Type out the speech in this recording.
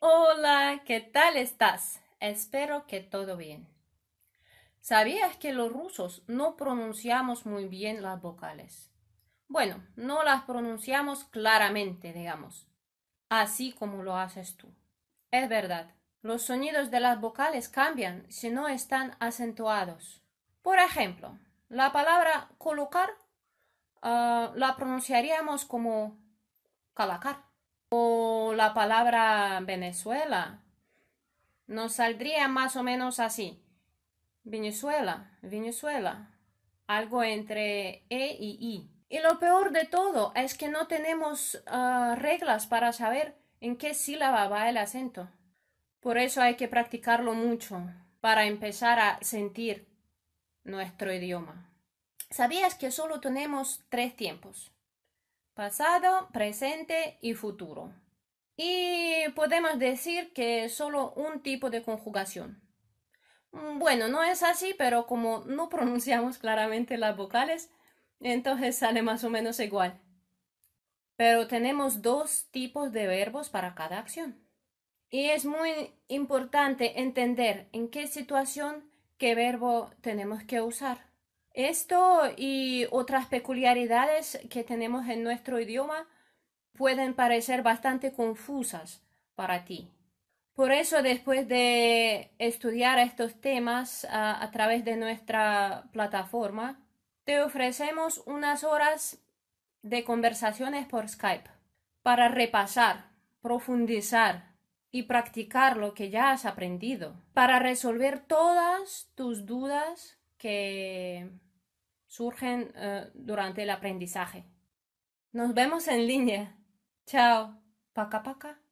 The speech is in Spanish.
Hola, ¿qué tal estás? Espero que todo bien. ¿Sabías que los rusos no pronunciamos muy bien las vocales? Bueno, no las pronunciamos claramente, digamos, así como lo haces tú. Es verdad, los sonidos de las vocales cambian si no están acentuados. Por ejemplo, la palabra colocar ah, la pronunciaríamos como calacar o la palabra Venezuela, nos saldría más o menos así. Venezuela, Venezuela, algo entre E y I. Y lo peor de todo es que no tenemos ah, reglas para saber en qué sílaba va el acento. Por eso hay que practicarlo mucho para empezar a sentir nuestro idioma. ¿Sabías que solo tenemos tres tiempos? pasado, presente y futuro. Y podemos decir que solo un tipo de conjugación. Mm, bueno, no es así, pero como no pronunciamos claramente las vocales, entonces sale más o menos igual. Pero tenemos dos tipos de verbos para cada acción. Y es muy importante entender en qué situación qué verbo tenemos que usar. Esto y otras peculiaridades que tenemos en nuestro idioma pueden parecer bastante confusas para ti. Por eso, después de estudiar estos temas ah, a, través de nuestra plataforma, te ofrecemos unas horas de conversaciones por Skype para repasar, profundizar y practicar lo que ya has aprendido, para resolver todas tus dudas que surgen eh, durante el aprendizaje. Nos vemos en línea. Chao. Paca paca.